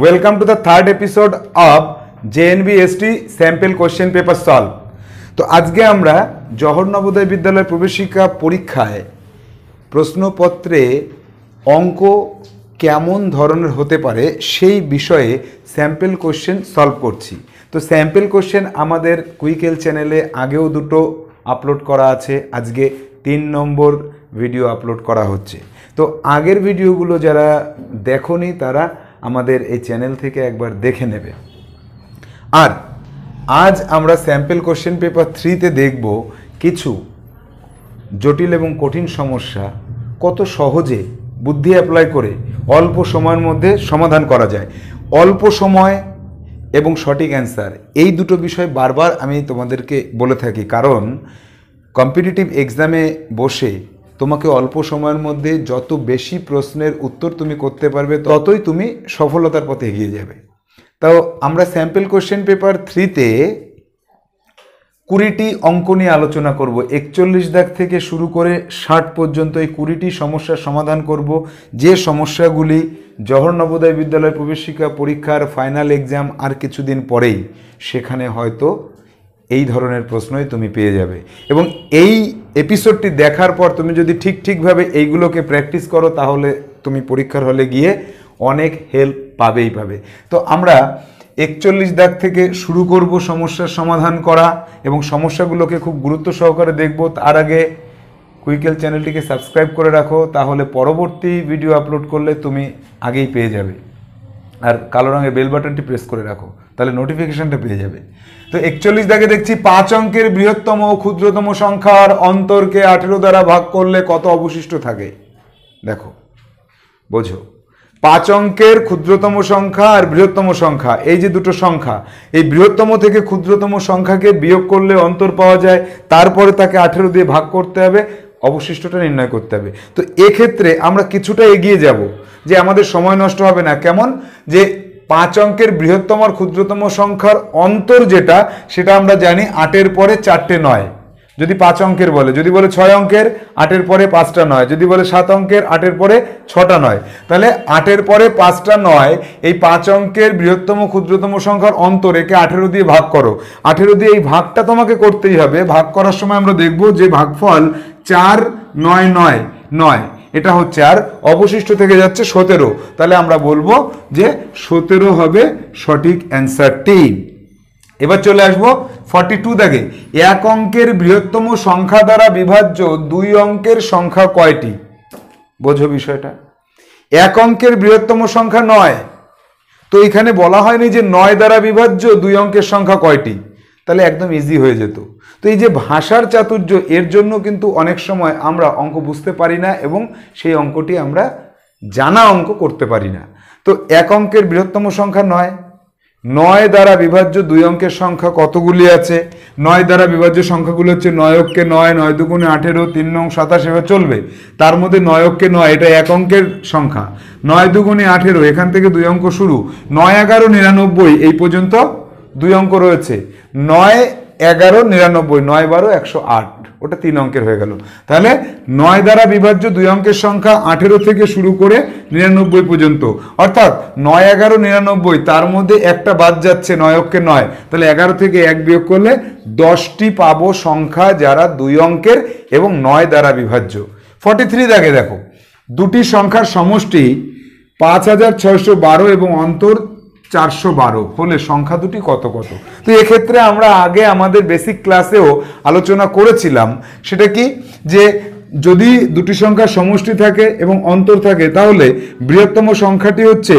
welcome Welcome to the third episode of JNBST sample question paper solve তো আজকে আমরা জহর নবোদয় বিদ্যালয় প্রবেশিকা পরীক্ষায় প্রশ্নপত্রে অঙ্ক কেমন ধরনের হতে পারে সেই বিষয়ে স্যাম্পেল কোশ্চেন সলভ করছি তো স্যাম্পেল কোশ্চেন আমাদের কুইকেল চ্যানেলে আগেও দুটো আপলোড করা আছে আজকে তিন নম্বর ভিডিও আপলোড করা হচ্ছে তো আগের ভিডিওগুলো যারা দেখনি তারা আমাদের এই চ্যানেল থেকে একবার দেখে নেবে আর আজ আমরা স্যাম্পল কোশ্চেন পেপার থ্রিতে দেখব কিছু জটিল এবং কঠিন সমস্যা কত সহজে বুদ্ধি অ্যাপ্লাই করে অল্প সময়ের মধ্যে সমাধান করা যায় অল্প সময় এবং সঠিক অ্যান্সার এই দুটো বিষয় বারবার আমি তোমাদেরকে বলে থাকি কারণ কম্পিটিটিভ এক্সামে বসে তোমাকে অল্প সময়ের মধ্যে যত বেশি প্রশ্নের উত্তর তুমি করতে পারবে ততই তুমি সফলতার পথে এগিয়ে যাবে তাও আমরা স্যাম্পল কোশ্চেন পেপার থ্রিতে কুড়িটি অঙ্ক নিয়ে আলোচনা করব একচল্লিশ দাগ থেকে শুরু করে ষাট পর্যন্ত এই কুড়িটি সমস্যার সমাধান করব যে সমস্যাগুলি জহর নবোদয় বিদ্যালয় প্রবেশিকা পরীক্ষার ফাইনাল এক্সাম আর কিছুদিন পরেই সেখানে হয়তো এই ধরনের প্রশ্নই তুমি পেয়ে যাবে এবং এই এপিসোডটি দেখার পর তুমি যদি ঠিক ঠিকভাবে এইগুলোকে প্র্যাকটিস করো তাহলে তুমি পরীক্ষার হলে গিয়ে অনেক হেল্প পাবেই পাবে তো আমরা একচল্লিশ দাগ থেকে শুরু করব সমস্যার সমাধান করা এবং সমস্যাগুলোকে খুব গুরুত্ব সহকারে দেখব তার আগে কুইকেল চ্যানেলটিকে সাবস্ক্রাইব করে রাখো তাহলে পরবর্তী ভিডিও আপলোড করলে তুমি আগেই পেয়ে যাবে আর কালো রঙের বেল বাটনটি প্রেস করে রাখো তাহলে নোটিফিকেশনটা পেয়ে যাবে তো একচল্লিশ দাগে দেখছি পাঁচ অঙ্কের বৃহত্তম ও ক্ষুদ্রতম সংখ্যার অন্তরকে আঠেরো দ্বারা ভাগ করলে কত অবশিষ্ট থাকে দেখো বোঝো পাঁচ অঙ্কের ক্ষুদ্রতম সংখ্যা আর বৃহত্তম সংখ্যা এই যে দুটো সংখ্যা এই বৃহত্তম থেকে ক্ষুদ্রতম সংখ্যাকে বিয়োগ করলে অন্তর পাওয়া যায় তারপরে তাকে আঠেরো দিয়ে ভাগ করতে হবে অবশিষ্টটা নির্ণয় করতে হবে তো এক্ষেত্রে আমরা কিছুটা এগিয়ে যাব যে আমাদের সময় নষ্ট হবে না কেমন যে পাঁচ অঙ্কের বৃহত্তম আর ক্ষুদ্রতম সংখ্যার অন্তর যেটা সেটা আমরা জানি আটের পরে চারটে নয় যদি পাঁচ অঙ্কের বলে যদি বলে ছয় অঙ্কের আটের পরে পাঁচটা নয় যদি বলে সাত অঙ্কের আটের পরে ছটা নয় তাহলে আটের পরে পাঁচটা নয় এই পাঁচ অঙ্কের বৃহত্তম ক্ষুদ্রতম সংখ্যার অন্তর একে আঠেরো দিয়ে ভাগ করো আঠেরো দিয়ে এই ভাগটা তোমাকে করতেই হবে ভাগ করার সময় আমরা দেখব যে ভাগফল চার নয় নয় নয় এটা হচ্ছে আর অবশিষ্ট থেকে যাচ্ছে সতেরো তাহলে আমরা বলবো যে সতেরো হবে সঠিক অ্যান্সারটি এবার চলে আসবো ফর্টি টু দাগে এক অঙ্কের বৃহত্তম সংখ্যা দ্বারা বিভাজ্য দুই অঙ্কের সংখ্যা কয়টি বোঝো বিষয়টা এক অঙ্কের বৃহত্তম সংখ্যা নয় তো এখানে বলা হয়নি যে নয় দ্বারা বিভাজ্য দুই অঙ্কের সংখ্যা কয়টি তাহলে একদম ইজি হয়ে যেত তো এই যে ভাষার চাতুর্য এর জন্য কিন্তু অনেক সময় আমরা অঙ্ক বুঝতে পারি না এবং সেই অঙ্কটি আমরা জানা অঙ্ক করতে পারি না তো এক অঙ্কের বৃহত্তম সংখ্যা নয় নয় দ্বারা বিভাজ্য দুই অঙ্কের সংখ্যা কতগুলি আছে নয় দ্বারা বিভাজ্য সংখ্যাগুলো হচ্ছে নয় অক্ষে নয় নয় দুগুণে আঠেরো তিন নং সাতাশ এবার চলবে তার মধ্যে নয় অক্ষে নয় এটা এক অঙ্কের সংখ্যা নয় দুগুণে আঠেরো এখান থেকে দুই অঙ্ক শুরু নয় এগারো নিরানব্বই এই পর্যন্ত দুই অঙ্ক রয়েছে নয় এগারো নিরানব্বই নয় বারো একশো আট ওটা তিন অঙ্কের হয়ে গেল তাহলে নয় দ্বারা বিভাজ্য দুই অঙ্কের সংখ্যা আঠেরো থেকে শুরু করে নিরানব্বই পর্যন্ত অর্থাৎ নয় এগারো নিরানব্বই তার মধ্যে একটা বাদ যাচ্ছে নয় অঙ্কে নয় তাহলে এগারো থেকে এক বিয়োগ করলে দশটি পাবো সংখ্যা যারা দুই অঙ্কের এবং নয় দ্বারা বিভাজ্য ফর্টি থ্রি দাগে দেখো দুটি সংখ্যার সমষ্টি পাঁচ হাজার ছয়শো বারো এবং অন্তর চারশো বারো হলে সংখ্যা দুটি কত কত তো এক্ষেত্রে আমরা আগে আমাদের বেসিক ক্লাসেও আলোচনা করেছিলাম সেটা কি যে যদি দুটি সংখ্যা সমষ্টি থাকে এবং অন্তর থাকে তাহলে বৃহত্তম সংখ্যাটি হচ্ছে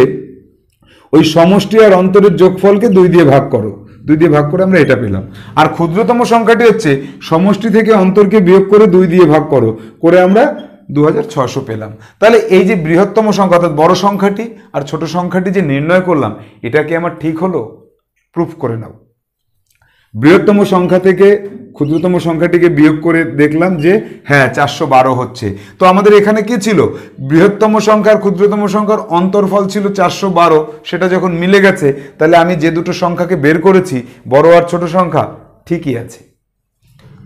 ওই সমষ্টি আর অন্তরের যোগফলকে দুই দিয়ে ভাগ করো দুই দিয়ে ভাগ করে আমরা এটা পেলাম আর ক্ষুদ্রতম সংখ্যাটি হচ্ছে সমষ্টি থেকে অন্তরকে বিয়োগ করে দুই দিয়ে ভাগ করো করে আমরা দু পেলাম তাহলে এই যে বৃহত্তম সংখ্যা অর্থাৎ বড় সংখ্যাটি আর ছোট সংখ্যাটি যে নির্ণয় করলাম এটা কি আমার ঠিক হলো প্রুফ করে নাও বৃহত্তম সংখ্যা থেকে ক্ষুদ্রতম সংখ্যাটিকে বিয়োগ করে দেখলাম যে হ্যাঁ চারশো বারো হচ্ছে তো আমাদের এখানে কি ছিল বৃহত্তম সংখ্যার ক্ষুদ্রতম সংখ্যার অন্তর্ফল ছিল চারশো বারো সেটা যখন মিলে গেছে তাহলে আমি যে দুটো সংখ্যাকে বের করেছি বড় আর ছোট সংখ্যা ঠিকই আছে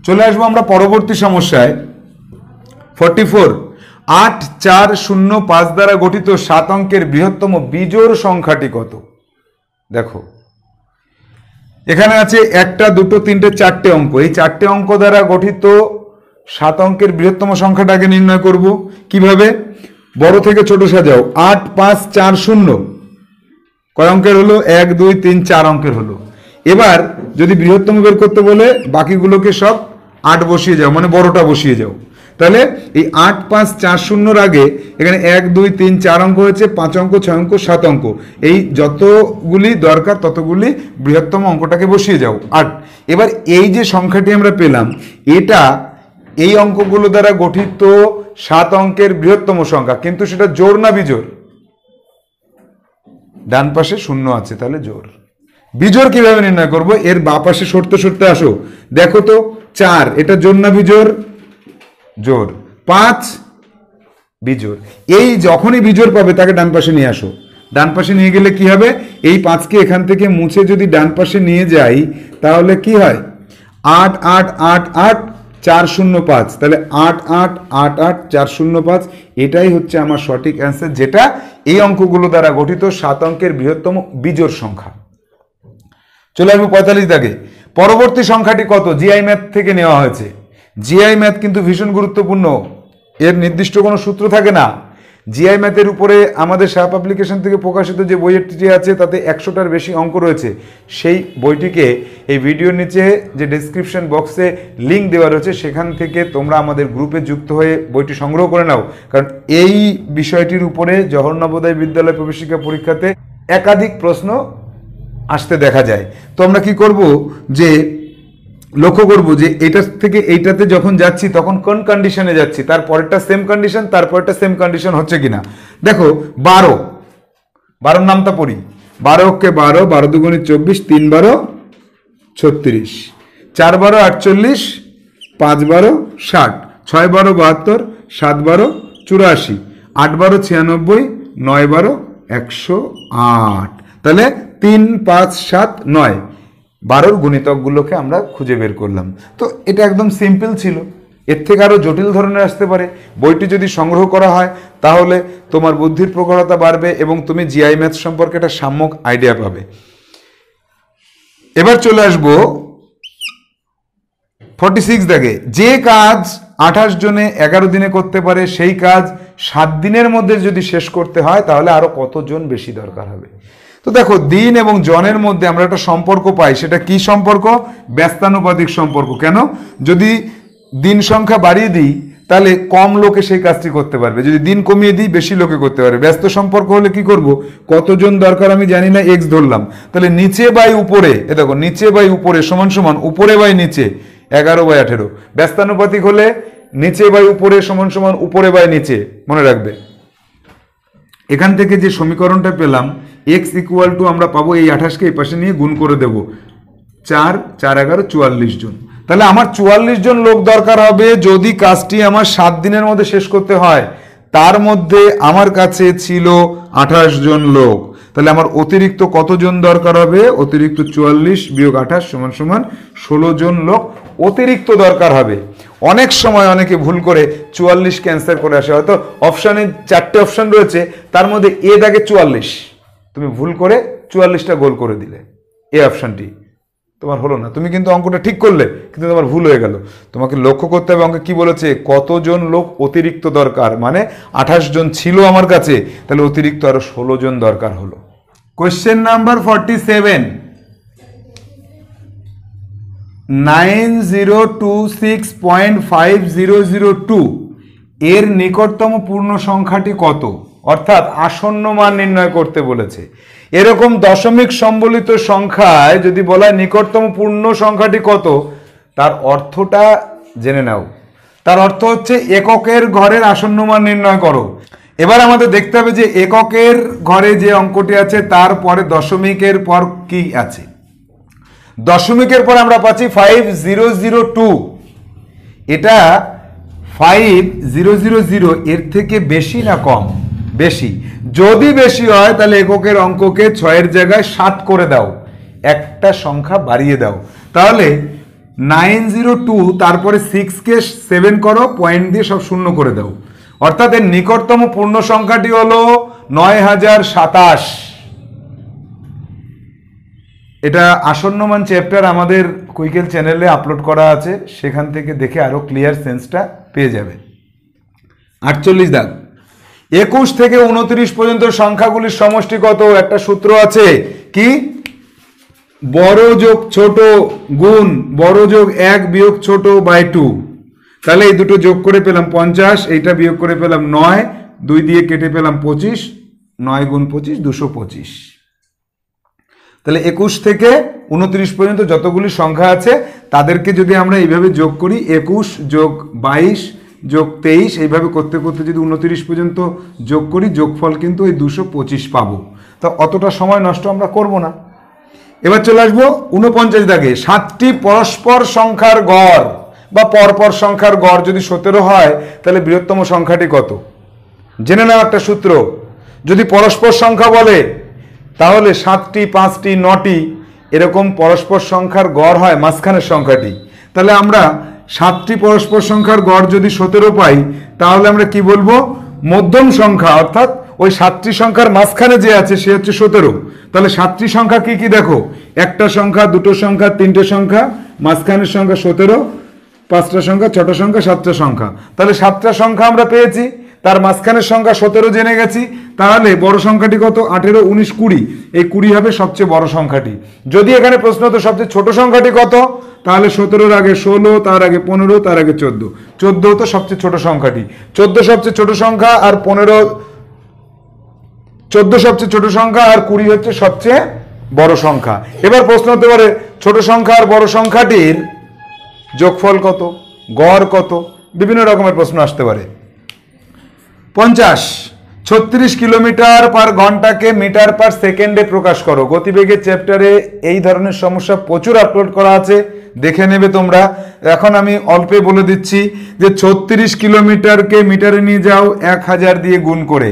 চলে আসবো আমরা পরবর্তী সমস্যায় ফোর্টি ফোর আট চার শূন্য পাঁচ দ্বারা গঠিত সাত অঙ্কের বৃহত্তম বিজোড় সংখ্যাটি কত দেখো এখানে আছে একটা দুটো তিনটে চারটে অঙ্ক এই চারটে অঙ্ক দ্বারা গঠিত সাত অঙ্কের বৃহত্তম সংখ্যাটাকে নির্ণয় করব কিভাবে বড় থেকে ছোট সাজাও আট পাঁচ চার শূন্য কয় অঙ্কের হলো এক দুই তিন চার অঙ্কের হলো এবার যদি বৃহত্তম বের করতে বলে বাকিগুলোকে সব আট বসিয়ে যাও মানে বড়টা বসিয়ে যাও তাহলে এই আট পাঁচ চার শূন্যর আগে এখানে এক দুই তিন চার অঙ্ক হয়েছে পাঁচ অঙ্ক ছয় অঙ্ক সাত অঙ্ক এই যতগুলি দরকার ততগুলি বৃহত্তম অঙ্কটাকে বসিয়ে যাও আট এবার এই যে সংখ্যাটি আমরা পেলাম এটা এই অঙ্কগুলো দ্বারা গঠিত সাত অঙ্কের বৃহত্তম সংখ্যা কিন্তু সেটা জোর না বিজোর ডান পাশে শূন্য আছে তাহলে জোর বিজোর কিভাবে নির্ণয় করবো এর বাপাশে সরতে সরতে আসো দেখো তো চার এটা জোর না বিজোর জোর পাঁচ বিজোর এই যখনই বিজোর পাবে তাকে ডান পাশে নিয়ে আসো ডান পাশে নিয়ে গেলে কি হবে এই পাঁচকে এখান থেকে মুছে যদি ডান পাশে নিয়ে যাই তাহলে কি হয় আট আট আট আট চার শূন্য পাঁচ তাহলে আট আট আট আট চার শূন্য পাঁচ এটাই হচ্ছে আমার সঠিক অ্যান্সার যেটা এই অঙ্কগুলো দ্বারা গঠিত সাত অঙ্কের বৃহত্তম বিজোর সংখ্যা চলে আসবো পঁয়তাল্লিশ দাগে পরবর্তী সংখ্যাটি কত জিআই ম্যাথ থেকে নেওয়া হয়েছে জিআই ম্যাথ কিন্তু ভীষণ গুরুত্বপূর্ণ এর নির্দিষ্ট কোনো সূত্র থাকে না জিআই ম্যাথের উপরে আমাদের সাপ অ্যাপ্লিকেশন থেকে প্রকাশিত যে যে আছে তাতে একশোটার বেশি অঙ্ক রয়েছে সেই বইটিকে এই ভিডিওর নিচে যে ডিসক্রিপশন বক্সে লিঙ্ক দেওয়া রয়েছে সেখান থেকে তোমরা আমাদের গ্রুপে যুক্ত হয়ে বইটি সংগ্রহ করে নাও কারণ এই বিষয়টির উপরে জহর বিদ্যালয় প্রবেশিকা পরীক্ষাতে একাধিক প্রশ্ন আসতে দেখা যায় তো আমরা কি করব যে লক্ষ্য করব যে এটা থেকে এইটাতে যখন যাচ্ছি তখন কোন কন্ডিশনে যাচ্ছি তার পরেরটা সেম কন্ডিশন তারপরেরটা সেম কন্ডিশন হচ্ছে কিনা দেখো বারো বারোর নামটা পড়ি বারো কে বারো বারো দুগুণে চব্বিশ তিন বারো ছত্রিশ চার বারো আটচল্লিশ পাঁচ বারো ষাট ছয় বারো বাহাত্তর সাত বারো চুরাশি আট বারো ছিয়ানব্বই নয় বারো একশো আট তাহলে তিন পাঁচ সাত নয় বারোর গুণিতকগুলোকে আমরা খুঁজে বের করলাম তো এটা একদম সিম্পল ছিল এর থেকে আরও জটিল ধরনের আসতে পারে বইটি যদি সংগ্রহ করা হয় তাহলে তোমার বুদ্ধির প্রখরতা বাড়বে এবং তুমি জিআই ম্যাথ সম্পর্কে একটা সাম্যক আইডিয়া পাবে এবার চলে আসব ফর্টি সিক্স দেখে যে কাজ আঠাশ জনে এগারো দিনে করতে পারে সেই কাজ সাত দিনের মধ্যে যদি শেষ করতে হয় তাহলে আরও কতজন বেশি দরকার হবে তো দেখো দিন এবং জনের মধ্যে আমরা একটা সম্পর্ক পাই সেটা কি সম্পর্ক ব্যস্তানুপাতিক সম্পর্ক কেন যদি দিন সংখ্যা বাড়িয়ে দিই তাহলে কম লোকে সেই কাজটি করতে পারবে যদি দিন কমিয়ে দিই বেশি লোকে করতে পারবে ব্যস্ত সম্পর্ক হলে কি করব কতজন দরকার আমি জানি না এক্স ধরলাম তাহলে নিচে বাই উপরে এ দেখো নিচে বাই উপরে সমান সমান উপরে বাই নিচে এগারো বাই আঠেরো ব্যস্তানুপাতিক হলে নিচে বাই উপরে সমান সমান উপরে বাই নিচে মনে রাখবে এখান থেকে যে সমীকরণটা পেলাম এক্স ইকুয়াল টু আমরা পাবো এই আঠাশকে এই পাশে নিয়ে গুণ করে দেব চার চার এগারো চুয়াল্লিশ জন তাহলে আমার চুয়াল্লিশ জন লোক দরকার হবে যদি কাজটি আমার সাত দিনের মধ্যে শেষ করতে হয় তার মধ্যে আমার কাছে ছিল আঠাশ জন লোক তাহলে আমার অতিরিক্ত কতজন দরকার হবে অতিরিক্ত চুয়াল্লিশ বিয়োগ আঠাশ সমান সমান ষোলো জন লোক অতিরিক্ত দরকার হবে অনেক সময় অনেকে ভুল করে চুয়াল্লিশ ক্যান্সার করে আসে হয়তো অপশানে চারটে অপশান রয়েছে তার মধ্যে এ দাগে চুয়াল্লিশ তুমি ভুল করে চুয়াল্লিশটা গোল করে দিলে এ অপশানটি তোমার হলো না তুমি কিন্তু অঙ্কটা ঠিক করলে কিন্তু তোমার ভুল হয়ে গেল তোমাকে লক্ষ্য করতে হবে অঙ্কে কি বলেছে কতজন লোক অতিরিক্ত দরকার মানে আঠাশ জন ছিল আমার কাছে তাহলে অতিরিক্ত আরো ষোলো জন দরকার হলো question number forty seven nine zero two six point five zero zero two এর নিকটতম পূর্ণ সংখ্যাটি কত অর্থাৎ আসন্ন মান নির্ণয় করতে বলেছে এরকম দশমিক সম্বলিত সংখ্যায় যদি বলা হয় নিকটতম পূর্ণ সংখ্যাটি কত তার অর্থটা জেনে নাও তার অর্থ হচ্ছে এককের ঘরের আসন্ন মান নির্ণয় করো এবার আমাদের দেখতে হবে যে এককের ঘরে যে অঙ্কটি আছে তারপরে দশমিকের পর কি আছে দশমিকের পর আমরা পাচ্ছি ফাইভ জিরো জিরো টু এটা ফাইভ জিরো জিরো জিরো এর থেকে বেশি না কম বেশি যদি বেশি হয় তাহলে এককের অঙ্ককে ছয়ের জায়গায় সাত করে দাও একটা সংখ্যা বাড়িয়ে দাও তাহলে নাইন জিরো টু তারপরে সিক্সকে সেভেন করো পয়েন্ট দিয়ে সব শূন্য করে দাও অর্থাৎ এর নিকটতম পূর্ণ সংখ্যাটি হলো নয় হাজার সাতাশ এটা আসন্নমান চ্যাপ্টার আমাদের কুইকেল চ্যানেলে আপলোড করা আছে সেখান থেকে দেখে আরও ক্লিয়ার সেন্সটা পেয়ে যাবে আটচল্লিশ দাগ একুশ থেকে উনত্রিশ পর্যন্ত সংখ্যাগুলির সমষ্টিগত একটা সূত্র আছে কি বড় যোগ ছোট গুণ বড় যোগ এক বিয়োগ ছোট বাই টু তাহলে এই দুটো যোগ করে পেলাম পঞ্চাশ এইটা বিয়োগ করে পেলাম নয় দুই দিয়ে কেটে পেলাম পঁচিশ নয় গুণ পঁচিশ দুশো পঁচিশ তাহলে একুশ থেকে উনত্রিশ পর্যন্ত যতগুলি সংখ্যা আছে তাদেরকে যদি আমরা এইভাবে যোগ করি একুশ যোগ বাইশ যোগ তেইশ এইভাবে করতে করতে যদি উনত্রিশ পর্যন্ত যোগ করি যোগফল কিন্তু ওই দুশো পঁচিশ পাবো তা অতটা সময় নষ্ট আমরা করব না এবার চলে আসবো উনপঞ্চাশ দাগে সাতটি পরস্পর সংখ্যার গড় বা পরপর সংখ্যার গড় যদি সতেরো হয় তাহলে বৃহত্তম সংখ্যাটি কত জেনে নাও একটা সূত্র যদি পরস্পর সংখ্যা বলে তাহলে সাতটি পাঁচটি নটি এরকম পরস্পর সংখ্যার গড় হয় মাঝখানের সংখ্যাটি তাহলে আমরা সাতটি পরস্পর সংখ্যার গড় যদি সতেরো পাই তাহলে আমরা কি বলবো মধ্যম সংখ্যা অর্থাৎ ওই সাতটি সংখ্যার মাঝখানে যে আছে সে হচ্ছে সতেরো তাহলে সাতটি সংখ্যা কি কি দেখো একটা সংখ্যা দুটো সংখ্যা তিনটে সংখ্যা মাঝখানের সংখ্যা সতেরো পাঁচটা সংখ্যা ছটা সংখ্যা সাতটা সংখ্যা তাহলে সাতটা সংখ্যা আমরা পেয়েছি তার মাঝখানের সংখ্যা সতেরো জেনে গেছি তাহলে বড় সংখ্যাটি কত আঠেরো উনিশ কুড়ি এই কুড়ি হবে সবচেয়ে বড় সংখ্যাটি যদি এখানে প্রশ্ন হতো সবচেয়ে ছোট সংখ্যাটি কত তাহলে সতেরোর আগে ষোলো তার আগে পনেরো তার আগে চোদ্দো চোদ্দো হতো সবচেয়ে ছোট সংখ্যাটি চোদ্দ সবচেয়ে ছোট সংখ্যা আর পনেরো চোদ্দো সবচেয়ে ছোট সংখ্যা আর কুড়ি হচ্ছে সবচেয়ে বড় সংখ্যা এবার প্রশ্ন হতে পারে ছোট সংখ্যা আর বড় সংখ্যাটির যোগফল কত গড় কত বিভিন্ন রকমের প্রশ্ন আসতে পারে পঞ্চাশ ছত্রিশ কিলোমিটার পার ঘন্টাকে মিটার পার সেকেন্ডে প্রকাশ করো গতিবেগের চ্যাপ্টারে এই ধরনের সমস্যা প্রচুর আপলোড করা আছে দেখে নেবে তোমরা এখন আমি অল্পে বলে দিচ্ছি যে ছত্রিশ কিলোমিটারকে মিটারে নিয়ে যাও এক হাজার দিয়ে গুণ করে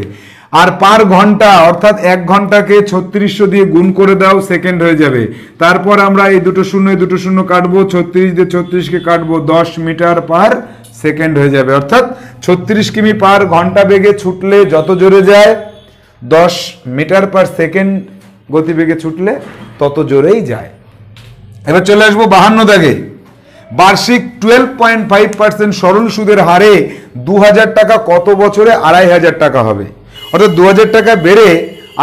আর পার ঘন্টা অর্থাৎ এক ঘন্টাকে ছত্রিশশো দিয়ে গুণ করে দাও সেকেন্ড হয়ে যাবে তারপর আমরা এই দুটো শূন্য দুটো শূন্য কাটবো ছত্রিশ দিয়ে ছত্রিশকে কাটবো দশ মিটার পার সেকেন্ড হয়ে যাবে অর্থাৎ ছত্রিশ কিমি পার ঘন্টা বেগে ছুটলে যত জোরে যায় দশ মিটার পার সেকেন্ড গতিবেগে ছুটলে তত জোরেই যায় এবার চলে আসবো বাহান্ন দাগে বার্ষিক টুয়েলভ পয়েন্ট ফাইভ পার্সেন্ট সরল সুদের হারে দু হাজার টাকা কত বছরে আড়াই হাজার টাকা হবে অর্থাৎ দু হাজার টাকা বেড়ে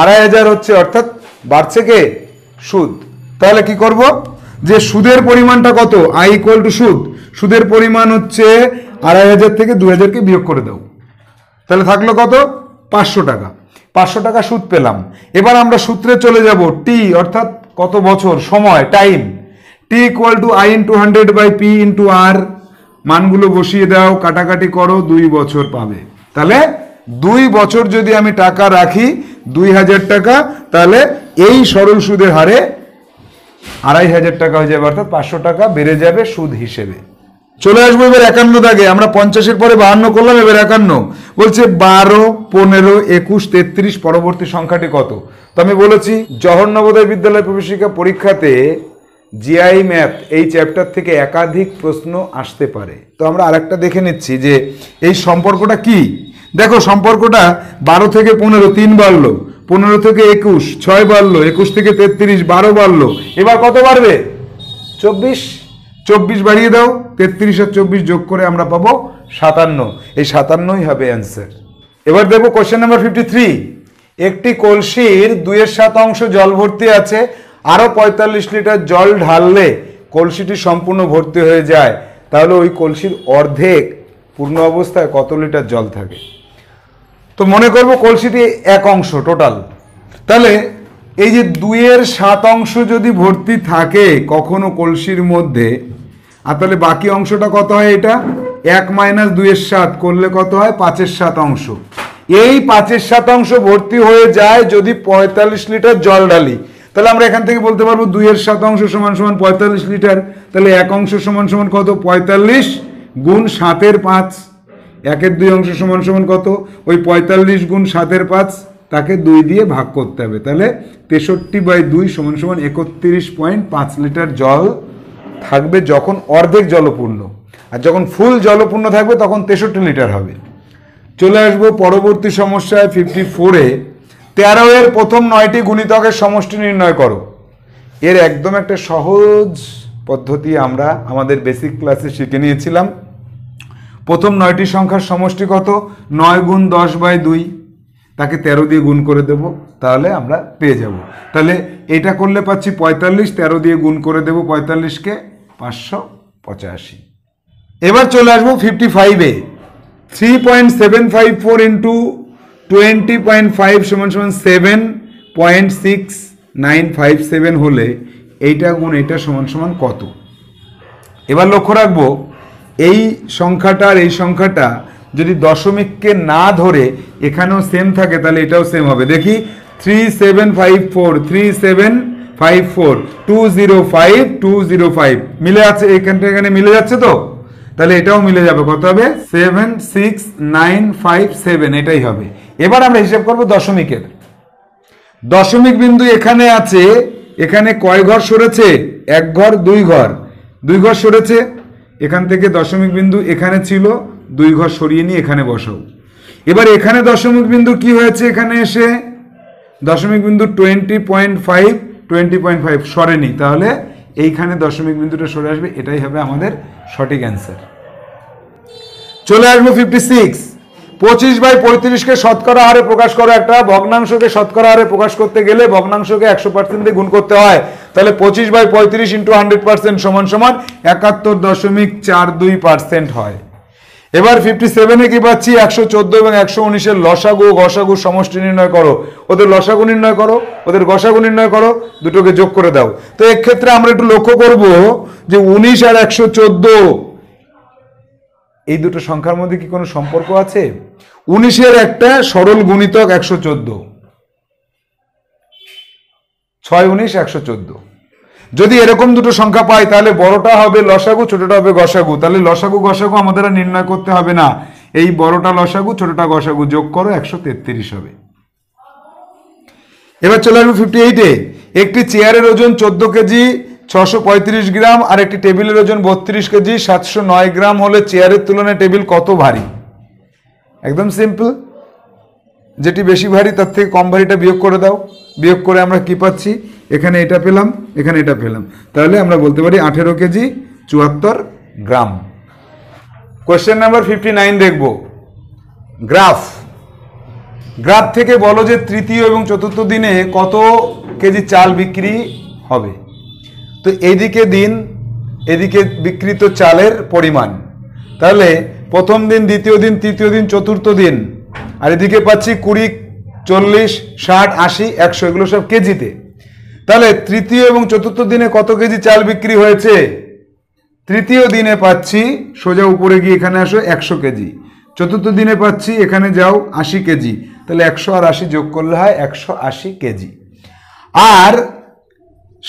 আড়াই হাজার হচ্ছে অর্থাৎ বাড়ছে কে সুদ তাহলে কি করব যে সুদের পরিমাণটা কত আই ইকুয়াল টু সুদ সুদের পরিমাণ হচ্ছে আড়াই হাজার থেকে দু হাজারকে বিয়োগ করে দাও তাহলে থাকলো কত পাঁচশো টাকা পাঁচশো টাকা সুদ পেলাম এবার আমরা সূত্রে চলে যাব টি অর্থাৎ কত বছর সময় time T equal to I into hundred by P into R মানগুলো বসিয়ে দাও কাটাকাটি করো দুই বছর পাবে তাহলে দুই বছর যদি আমি টাকা রাখি দুই হাজার টাকা তাহলে এই সরল সুদের হারে আড়াই হাজার টাকা হয়ে যাবে অর্থাৎ পাঁচশো টাকা বেড়ে যাবে সুদ হিসেবে চলে আসবো এবার একান্ন দাগে আমরা পঞ্চাশের পরে বাহান্ন করলাম এবার একান্ন বলছে বারো পনেরো একুশ তেত্রিশ পরবর্তী সংখ্যাটি কত তো আমি বলেছি জহর নবোদয় বিদ্যালয় প্রবেশিকা পরীক্ষাতে জিআই ম্যাথ এই চ্যাপ্টার থেকে একাধিক প্রশ্ন আসতে পারে তো আমরা আরেকটা দেখে নিচ্ছি যে এই সম্পর্কটা কি দেখো সম্পর্কটা বারো থেকে পনেরো তিন বাড়লো পনেরো থেকে একুশ ছয় বাড়লো একুশ থেকে তেত্রিশ বারো বাড়লো এবার কত বাড়বে চব্বিশ চব্বিশ বাড়িয়ে দাও তেত্রিশ আর চব্বিশ যোগ করে আমরা পাবো সাতান্ন এই সাতান্নই হবে অ্যান্সার এবার দেখবো কোয়েশ্চেন নাম্বার ফিফটি থ্রি একটি কলসির দুয়ের সাত অংশ জল ভর্তি আছে আরও পঁয়তাল্লিশ লিটার জল ঢাললে কলসিটি সম্পূর্ণ ভর্তি হয়ে যায় তাহলে ওই কলসির অর্ধেক পূর্ণ অবস্থায় কত লিটার জল থাকে তো মনে করব কলসিটি এক অংশ টোটাল তাহলে এই যে দুইয়ের সাত অংশ যদি ভর্তি থাকে কখনো কলসির মধ্যে আর তাহলে বাকি অংশটা কত হয় এটা এক মাইনাস দুইয়ের সাত করলে কত হয় পাঁচের সাত অংশ এই পাঁচের শতাংশ ভর্তি হয়ে যায় যদি পঁয়তাল্লিশ লিটার জল ঢালি তাহলে আমরা এখান থেকে বলতে পারবো দুইয়ের শতাংশ সমান সমান পঁয়তাল্লিশ লিটার তাহলে এক অংশ সমান সমান কত পঁয়তাল্লিশ গুণ সাতের পাঁচ একের দুই অংশ সমান সমান কত ওই পঁয়তাল্লিশ গুণ সাতের পাঁচ তাকে দুই দিয়ে ভাগ করতে হবে তাহলে তেষট্টি বাই দুই সমান সমান একত্রিশ পয়েন্ট পাঁচ লিটার জল থাকবে যখন অর্ধেক জলপূর্ণ আর যখন ফুল জলপূর্ণ থাকবে তখন তেষট্টি লিটার হবে চলে আসবো পরবর্তী সমস্যায় ফিফটি ফোরে তেরো এর প্রথম নয়টি গুণিতকের সমষ্টি নির্ণয় করো এর একদম একটা সহজ পদ্ধতি আমরা আমাদের বেসিক ক্লাসে শিখে নিয়েছিলাম প্রথম নয়টি সংখ্যার সমষ্টি কত নয় গুণ দশ বাই দুই তাকে তেরো দিয়ে গুণ করে দেব তাহলে আমরা পেয়ে যাব তাহলে এটা করলে পাচ্ছি পঁয়তাল্লিশ তেরো দিয়ে গুণ করে দেব পঁয়তাল্লিশকে পাঁচশো পঁচাশি এবার চলে আসবো ফিফটি ফাইভে three point seven five four into twenty point five সমান সমান seven point six nine five seven হলে এইটা গুণ এটা সমান সমান কত এবার লক্ষ্য রাখবো এই সংখ্যাটা আর এই সংখ্যাটা যদি দশমিককে না ধরে এখানেও সেম থাকে তাহলে এটাও সেম হবে দেখি three seven five four three seven five four two zero five two zero five মিলে আছে এখানটা এখানে মিলে যাচ্ছে তো তাহলে এটাও মিলে যাবে কত হবে seven six nine five seven এটাই হবে এবার আমরা হিসাব করব দশমিকের দশমিক বিন্দু এখানে আছে এখানে কয় ঘর সরেছে এক ঘর দুই ঘর দুই ঘর সরেছে এখান থেকে দশমিক বিন্দু এখানে ছিল দুই ঘর সরিয়ে নিয়ে এখানে বসাও এবার এখানে দশমিক বিন্দু কি হয়েছে এখানে এসে দশমিক বিন্দু twenty point five twenty point five সরেনি তাহলে এইখানে দশমিক বিন্দুটা সরে আসবে এটাই হবে আমাদের সঠিক অ্যান্সার চলে আসবো ফিফটি সিক্স পঁচিশ বাই পঁয়ত্রিশকে শতকরা হারে প্রকাশ করো একটা ভগ্নাংশকে শতকরা হারে প্রকাশ করতে গেলে ভগ্নাংশকে একশো পার্সেন্ট দিয়ে গুণ করতে হয় তাহলে পঁচিশ বাই পঁয়ত্রিশ ইন্টু হান্ড্রেড পার্সেন্ট সমান সমান একাত্তর দশমিক চার দুই পার্সেন্ট হয় এবার ফিফটি সেভেনে কি পাচ্ছি একশো চোদ্দো এবং একশো উনিশের লসাগু গসাগু সমষ্টি নির্ণয় করো ওদের লসাগু নির্ণয় করো ওদের গসাগু নির্ণয় করো দুটোকে যোগ করে দাও তো এক্ষেত্রে আমরা একটু লক্ষ্য করব যে উনিশ আর একশো চোদ্দো এই দুটো সংখ্যার মধ্যে কি কোনো সম্পর্ক আছে উনিশের একটা সরল গুণিতক একশো চোদ্দো ছয় উনিশ একশো চোদ্দো যদি এরকম দুটো সংখ্যা পাই তাহলে বড়টা হবে লসাগু ছোটটা হবে গসাগু তাহলে লসাগু গসাগু আমাদের নির্ণয় করতে হবে না এই বড়টা লসাগু ছোটটা গসাগু যোগ করো একশো তেত্রিশ হবে এবার চলে আসবো ফিফটি এইটে একটি চেয়ারের ওজন চোদ্দ কেজি ছশো পঁয়ত্রিশ গ্রাম আর একটি টেবিলের ওজন বত্রিশ কেজি সাতশো নয় গ্রাম হলে চেয়ারের তুলনায় টেবিল কত ভারী একদম সিম্পল যেটি বেশি ভারী তার থেকে কম ভারীটা বিয়োগ করে দাও বিয়োগ করে আমরা কি পাচ্ছি এখানে এটা পেলাম এখানে এটা পেলাম তাহলে আমরা বলতে পারি আঠেরো কেজি চুয়াত্তর gram question number fifty nine দেখব গ্রাফ গ্রাফ থেকে বলো যে তৃতীয় এবং চতুর্থ দিনে কত কেজি চাল বিক্রি হবে তো এদিকে দিন এদিকে বিক্রিত চালের পরিমাণ তাহলে প্রথম দিন দ্বিতীয় দিন তৃতীয় দিন চতুর্থ দিন আর এদিকে পাচ্ছি কুড়ি চল্লিশ ষাট আশি একশো এগুলো সব কেজিতে তাহলে তৃতীয় এবং চতুর্থ দিনে কত কেজি চাল বিক্রি হয়েছে তৃতীয় দিনে পাচ্ছি সোজা উপরে গিয়ে এখানে আসো একশো কেজি চতুর্থ দিনে পাচ্ছি এখানে যাও আশি কেজি তাহলে একশো আর আশি যোগ করলে হয় একশো আশি কেজি আর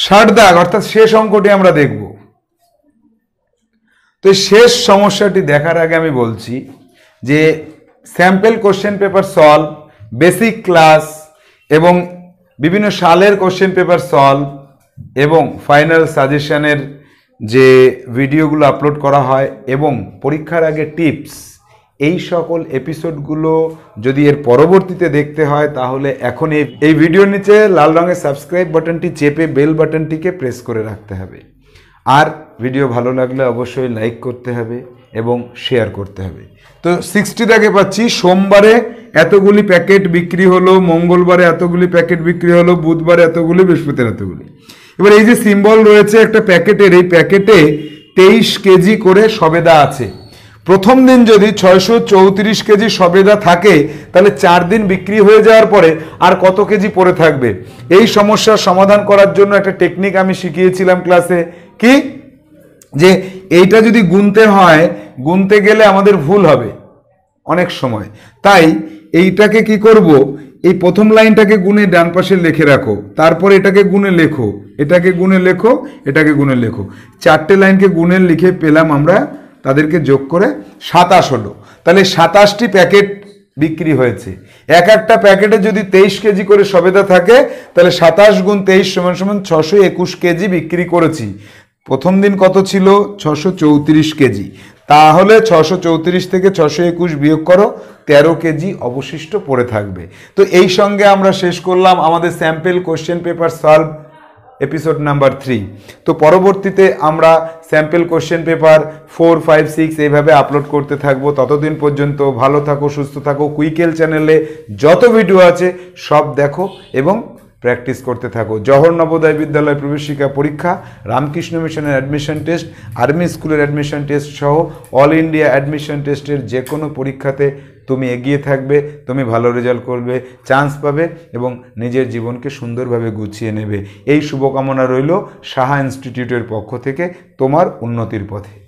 ষাট দাগ অর্থাৎ শেষ অঙ্কটি আমরা দেখব তো শেষ সমস্যাটি দেখার আগে আমি বলছি যে sample question paper solve basic class এবং বিভিন্ন সালের কোশ্চেন পেপার সলভ এবং ফাইনাল সাজেশানের যে ভিডিওগুলো আপলোড করা হয় এবং পরীক্ষার আগে টিপস এই সকল এপিসোডগুলো যদি এর পরবর্তীতে দেখতে হয় তাহলে এখন এই ভিডিওর নিচে লাল রঙের সাবস্ক্রাইব বাটনটি চেপে বেল বাটনটিকে প্রেস করে রাখতে হবে আর ভিডিও ভালো লাগলে অবশ্যই লাইক করতে হবে এবং শেয়ার করতে হবে তো সিক্সটি থেকে পাচ্ছি সোমবারে এতগুলি প্যাকেট বিক্রি হলো মঙ্গলবারে এতগুলি প্যাকেট বিক্রি হলো বুধবারে এতগুলি বৃহস্পতিবার এতগুলি এবার এই যে সিম্বল রয়েছে একটা প্যাকেটের এই প্যাকেটে তেইশ কেজি করে সবেদা আছে প্রথম দিন যদি ছয়শো চৌত্রিশ কেজি সবেদা থাকে তাহলে চার দিন বিক্রি হয়ে যাওয়ার পরে আর কত কেজি পড়ে থাকবে এই সমস্যার সমাধান করার জন্য একটা টেকনিক আমি শিখিয়েছিলাম ক্লাসে কি যে এইটা যদি গুনতে হয় গুনতে গেলে আমাদের ভুল হবে অনেক সময় তাই এইটাকে কি করব এই প্রথম লাইনটাকে গুনে ডান পাশে লিখে রাখো তারপর এটাকে গুনে লেখো এটাকে গুনে লেখো এটাকে গুনে লেখো চারটে লাইনকে গুনে লিখে পেলাম আমরা তাদেরকে যোগ করে সাতাশ হলো তাহলে সাতাশটি প্যাকেট বিক্রি হয়েছে এক একটা প্যাকেটে যদি তেইশ কেজি করে সবেদা থাকে তাহলে সাতাশ গুণ তেইশ সমান সমান ছশো একুশ কেজি বিক্রি করেছি প্রথম দিন কত ছিল ছশো চৌত্রিশ কেজি তাহলে ছশো চৌত্রিশ থেকে ছশো একুশ বিয়োগ করো তেরো কেজি অবশিষ্ট পড়ে থাকবে তো এই সঙ্গে আমরা শেষ করলাম আমাদের sample question paper solve episode number three তো পরবর্তীতে আমরা sample question paper four five six এইভাবে আপলোড করতে থাকবো ততদিন পর্যন্ত ভালো থাকো সুস্থ থাকো কুইকেল চ্যানেলে যত ভিডিও আছে সব দেখো এবং প্র্যাকটিস করতে থাকো জহর নবোদয় বিদ্যালয় প্রবেশিকা পরীক্ষা রামকৃষ্ণ মিশনের অ্যাডমিশন টেস্ট আর্মি স্কুলের অ্যাডমিশন টেস্ট সহ অল ইন্ডিয়া অ্যাডমিশন টেস্টের যে কোনো পরীক্ষাতে তুমি এগিয়ে থাকবে তুমি ভালো রেজাল্ট করবে চান্স পাবে এবং নিজের জীবনকে সুন্দরভাবে গুছিয়ে নেবে এই শুভকামনা রইল সাহা ইনস্টিটিউটের পক্ষ থেকে তোমার উন্নতির পথে